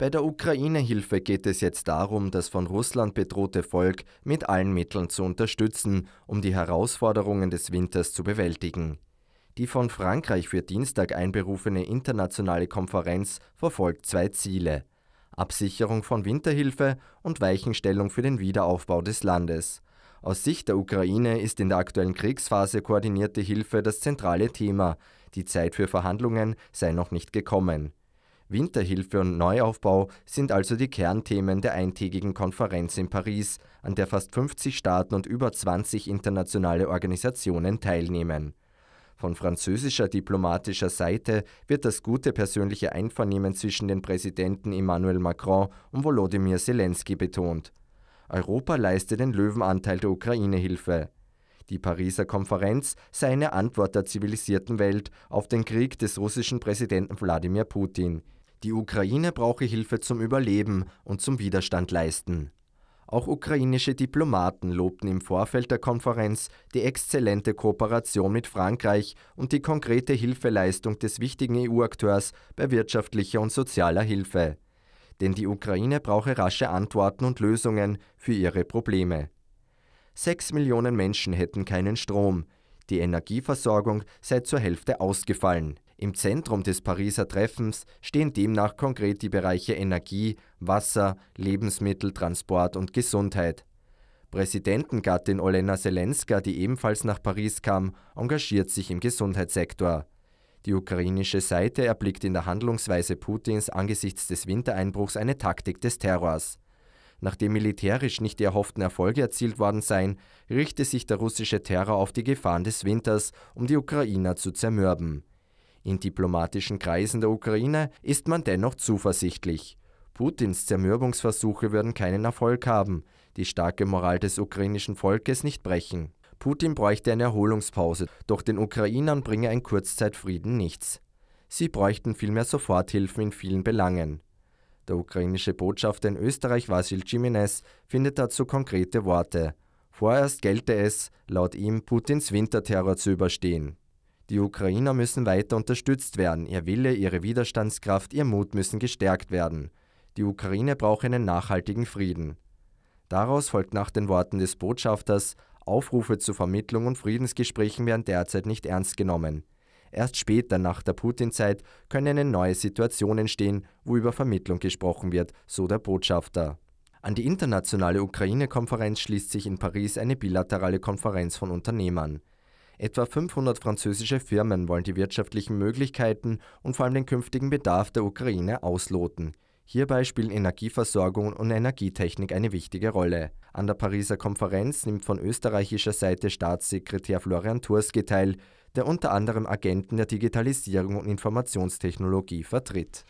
Bei der Ukraine-Hilfe geht es jetzt darum, das von Russland bedrohte Volk mit allen Mitteln zu unterstützen, um die Herausforderungen des Winters zu bewältigen. Die von Frankreich für Dienstag einberufene internationale Konferenz verfolgt zwei Ziele. Absicherung von Winterhilfe und Weichenstellung für den Wiederaufbau des Landes. Aus Sicht der Ukraine ist in der aktuellen Kriegsphase koordinierte Hilfe das zentrale Thema. Die Zeit für Verhandlungen sei noch nicht gekommen. Winterhilfe und Neuaufbau sind also die Kernthemen der eintägigen Konferenz in Paris, an der fast 50 Staaten und über 20 internationale Organisationen teilnehmen. Von französischer diplomatischer Seite wird das gute persönliche Einvernehmen zwischen den Präsidenten Emmanuel Macron und Volodymyr Zelensky betont. Europa leiste den Löwenanteil der Ukraine-Hilfe. Die Pariser Konferenz sei eine Antwort der zivilisierten Welt auf den Krieg des russischen Präsidenten Wladimir Putin. Die Ukraine brauche Hilfe zum Überleben und zum Widerstand leisten. Auch ukrainische Diplomaten lobten im Vorfeld der Konferenz die exzellente Kooperation mit Frankreich und die konkrete Hilfeleistung des wichtigen EU-Akteurs bei wirtschaftlicher und sozialer Hilfe. Denn die Ukraine brauche rasche Antworten und Lösungen für ihre Probleme. Sechs Millionen Menschen hätten keinen Strom. Die Energieversorgung sei zur Hälfte ausgefallen. Im Zentrum des Pariser Treffens stehen demnach konkret die Bereiche Energie, Wasser, Lebensmittel, Transport und Gesundheit. Präsidentengattin Olena Selenska, die ebenfalls nach Paris kam, engagiert sich im Gesundheitssektor. Die ukrainische Seite erblickt in der Handlungsweise Putins angesichts des Wintereinbruchs eine Taktik des Terrors. Nachdem militärisch nicht die erhofften Erfolge erzielt worden seien, richte sich der russische Terror auf die Gefahren des Winters, um die Ukrainer zu zermürben. In diplomatischen Kreisen der Ukraine ist man dennoch zuversichtlich. Putins Zermürbungsversuche würden keinen Erfolg haben, die starke Moral des ukrainischen Volkes nicht brechen. Putin bräuchte eine Erholungspause, doch den Ukrainern bringe ein Kurzzeitfrieden nichts. Sie bräuchten vielmehr Soforthilfen in vielen Belangen. Der ukrainische Botschafter in Österreich, Vasil Jimenez, findet dazu konkrete Worte. Vorerst gelte es, laut ihm, Putins Winterterror zu überstehen. Die Ukrainer müssen weiter unterstützt werden, ihr Wille, ihre Widerstandskraft, ihr Mut müssen gestärkt werden. Die Ukraine braucht einen nachhaltigen Frieden. Daraus folgt nach den Worten des Botschafters, Aufrufe zu Vermittlung und Friedensgesprächen werden derzeit nicht ernst genommen. Erst später nach der Putin-Zeit können eine neue Situation entstehen, wo über Vermittlung gesprochen wird, so der Botschafter. An die internationale Ukraine-Konferenz schließt sich in Paris eine bilaterale Konferenz von Unternehmern. Etwa 500 französische Firmen wollen die wirtschaftlichen Möglichkeiten und vor allem den künftigen Bedarf der Ukraine ausloten. Hierbei spielen Energieversorgung und Energietechnik eine wichtige Rolle. An der Pariser Konferenz nimmt von österreichischer Seite Staatssekretär Florian Turski teil, der unter anderem Agenten der Digitalisierung und Informationstechnologie vertritt.